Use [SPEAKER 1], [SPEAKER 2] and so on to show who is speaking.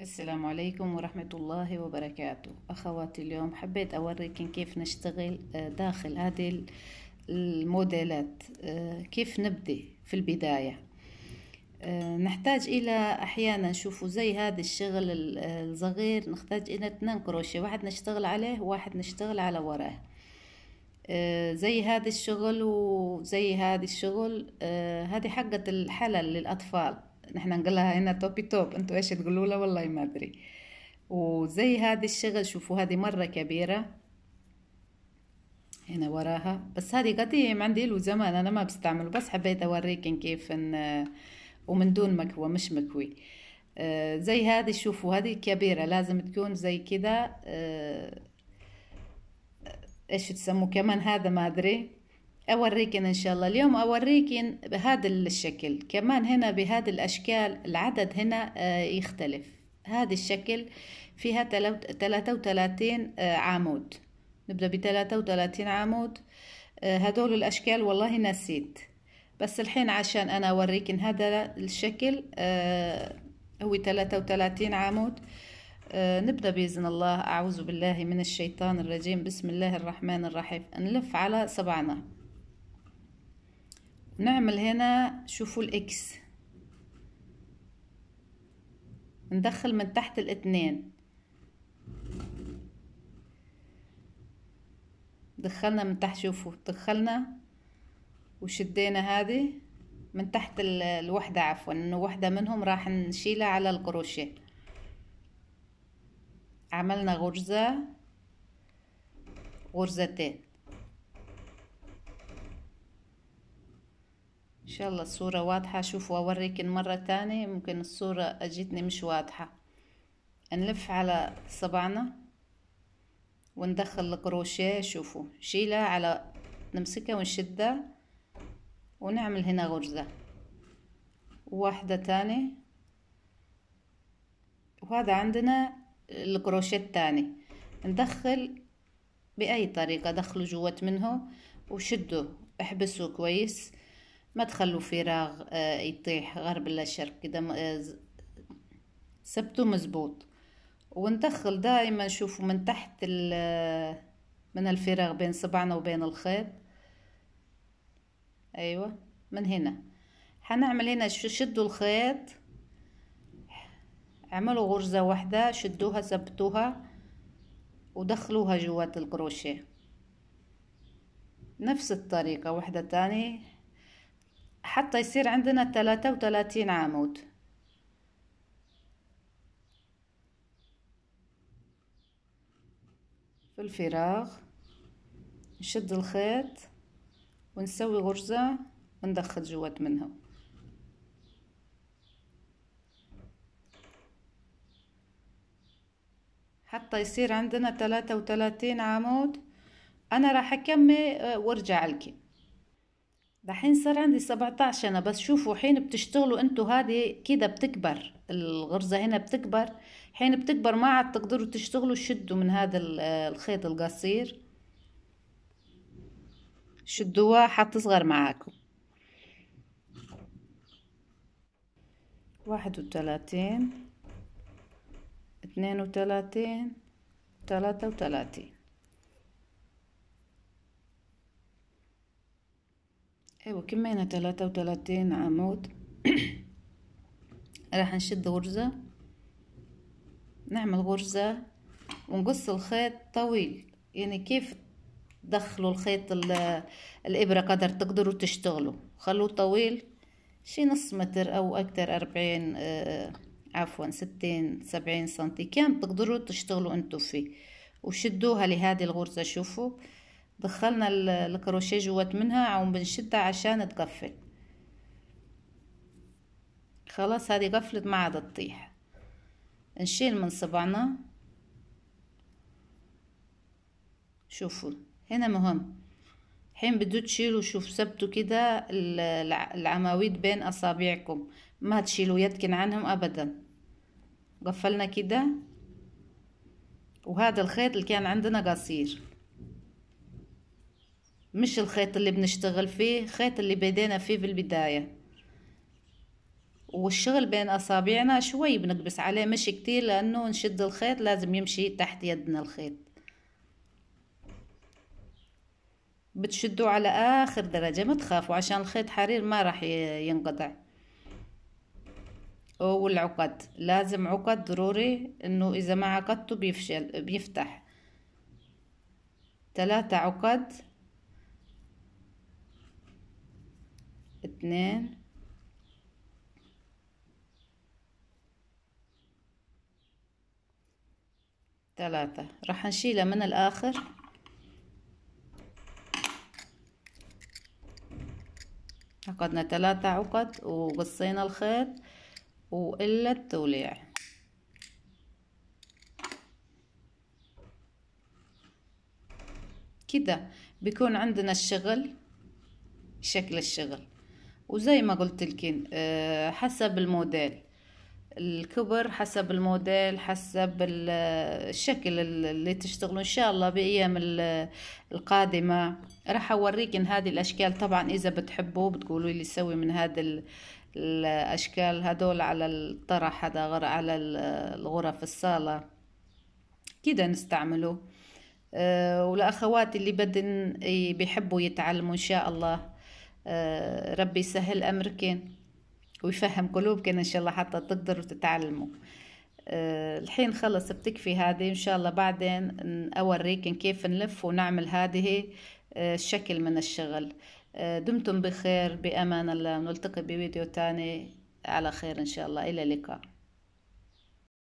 [SPEAKER 1] السلام عليكم ورحمة الله وبركاته أخواتي اليوم حبيت أوريكم كيف نشتغل آه، داخل هذه الموديلات آه، كيف نبدأ في البداية آه، نحتاج إلى أحيانا شوفوا زي هذا الشغل الصغير نحتاج إلى اثنين كروشي واحد نشتغل عليه وواحد نشتغل على وراه زي هذا الشغل وزي هذا الشغل هذه حقة الحلل للأطفال نحن نقول لها هنا توبي توب انتوا ايش تقولوا لها والله ما ادري وزي هذه الشغل شوفوا هذه مره كبيره هنا وراها بس هذه قديم عندي له زمان انا ما بستعمله بس حبيت اوريكم كيف ان ومن دون مكوى مش مكوي آه، زي هذه شوفوا هذه كبيرة لازم تكون زي كذا آه، ايش تسموه كمان هذا ما ادري أوريكن إن شاء الله اليوم أوريكن بهذا الشكل كمان هنا بهذه الأشكال العدد هنا آه، يختلف هذا الشكل فيها 33 آه، عمود نبدأ ب 33 عمود هدول آه، الأشكال والله نسيت بس الحين عشان أنا أوريكن هذا الشكل هو 33 عمود نبدأ بإذن الله أعوذ بالله من الشيطان الرجيم بسم الله الرحمن الرحيم نلف على صبعنا نعمل هنا شوفوا الاكس ندخل من تحت الاتنين دخلنا من تحت شوفوا دخلنا وشدينا هذه من تحت الوحدة عفوا انه وحدة منهم راح نشيلها على القروشية عملنا غرزة غرزتين ان شاء الله الصورة واضحة شوف واوريك مرة تانية ممكن الصورة اجتني مش واضحة نلف على صبعنا وندخل الكروشيه شوفوا شيلها على نمسكها ونشدها ونعمل هنا غرزة واحدة تاني وهذا عندنا الكروشيه التاني ندخل بأي طريقة دخلوا جوات منه وشدوا احبسوا كويس ما تخلوا فراغ آه، يطيح غير بلا شرب كده آه، سبتو مزبوط وندخل دائما شوفوا من تحت آه، من الفراغ بين صبعنا وبين الخيط ايوه من هنا هنعمل هنا شدوا الخيط اعملوا غرزة واحدة شدوها ثبتوها ودخلوها جوات الكروشيه نفس الطريقة واحدة تاني حتى يصير عندنا 33 عمود في الفراغ نشد الخيط ونسوي غرزة وندخل جوات منها حتى يصير عندنا 33 عمود انا راح اكمل آه، وارجع لكم دحين صار عندي 17 انا بس شوفوا حين بتشتغلوا انتوا هذه كده بتكبر الغرزة هنا بتكبر حين بتكبر ما عاد تقدروا تشتغلوا شدوا من هذا الخيط القصير شدوها حتصغر معاكم واحد وثلاثين اثنين وثلاثين ثلاثة وثلاثين ايوا كمينا تلاتة وتلاتين عمود راح نشد غرزة نعمل غرزة ونقص الخيط طويل يعني كيف تدخلوا الخيط الإبرة قدر تقدروا تشتغلوا خلوه طويل شي نص متر أو أكتر أربعين آه عفوا ستين سبعين سنتي كان تقدروا تشتغلوا أنتم فيه وشدوها لهذه الغرزة شوفوا دخلنا الكروشيه جوات منها عم بنشدها عشان تقفل خلاص هذه قفلت ما عاد تطيح نشيل من صبعنا شوفوا هنا مهم حين بدو تشيلوا شوف ثبتوا كده العماويد بين اصابعكم ما تشيلوا يدكن عنهم ابدا قفلنا كده وهذا الخيط اللي كان عندنا قصير مش الخيط اللي بنشتغل فيه خيط اللي بدينا فيه بالبداية والشغل بين أصابعنا شوي بنقبس عليه مش كتير لأنه نشد الخيط لازم يمشي تحت يدنا الخيط بتشدوا على آخر درجة ما تخافوا عشان الخيط حرير ما راح ينقطع والعقد لازم عقد ضروري انه اذا ما عقدته بيفشل بيفتح ثلاثة عقد اثنان ثلاثة راح نشيلها من الآخر عقدنا ثلاثة عقد وقصينا الخيط وإلا التوليع كده بيكون عندنا الشغل شكل الشغل وزي ما قلت لكن آه، حسب الموديل الكبر حسب الموديل حسب آه، الشكل اللي تشتغلوا ان شاء الله بايام آه، القادمه راح اوريكن هذه الاشكال طبعا اذا بتحبوا بتقولوا لي سوي من هذا الاشكال هذول على الطرح هذا غير على الغرف الصاله كده نستعمله ولاخواتي اللي بدن بيحبوا يتعلموا ان شاء الله آه، ربي يسهل أمركن ويفهم قلوبكن إن شاء الله حتى تقدروا تتعلموا آه، الحين خلص بتكفي هذه إن شاء الله بعدين أوريكن كيف نلف ونعمل هذه آه، الشكل من الشغل دمتم بخير بأمان الله نلتقي بفيديو تاني على خير إن شاء الله إلى اللقاء